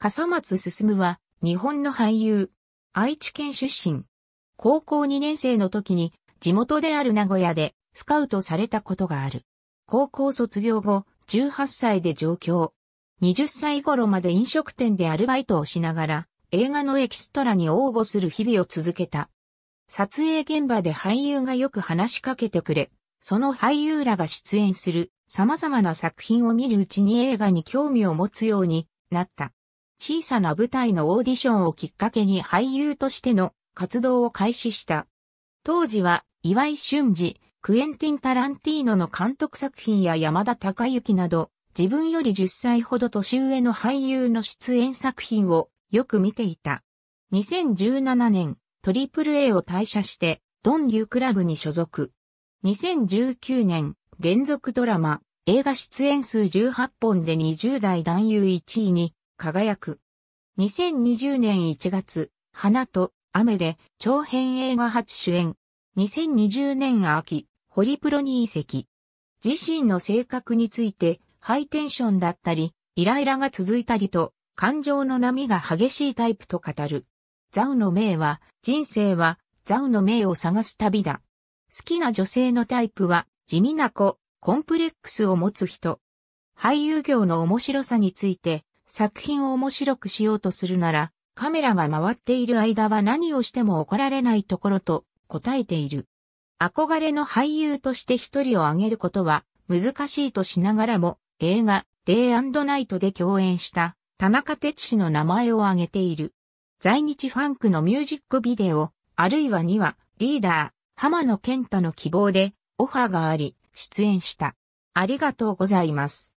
笠松進は、日本の俳優。愛知県出身。高校2年生の時に、地元である名古屋で、スカウトされたことがある。高校卒業後、18歳で上京。20歳頃まで飲食店でアルバイトをしながら、映画のエキストラに応募する日々を続けた。撮影現場で俳優がよく話しかけてくれ、その俳優らが出演する様々な作品を見るうちに映画に興味を持つようになった。小さな舞台のオーディションをきっかけに俳優としての活動を開始した。当時は岩井俊二、クエンティン・タランティーノの監督作品や山田孝之など、自分より10歳ほど年上の俳優の出演作品をよく見ていた。2017年、トリプル a を退社して、ドン・リュークラブに所属。2019年、連続ドラマ、映画出演数18本で20代男優1位に輝く。2020年1月、花と雨で長編映画初主演。2020年秋、ホリプロに移籍。自身の性格について、ハイテンションだったり、イライラが続いたりと、感情の波が激しいタイプと語る。ザウの命は、人生は、ザウの命を探す旅だ。好きな女性のタイプは、地味な子、コンプレックスを持つ人。俳優業の面白さについて、作品を面白くしようとするなら、カメラが回っている間は何をしても怒られないところと答えている。憧れの俳優として一人を挙げることは難しいとしながらも映画デイナイトで共演した田中哲司の名前を挙げている。在日ファンクのミュージックビデオ、あるいはにはリーダー、浜野健太の希望でオファーがあり出演した。ありがとうございます。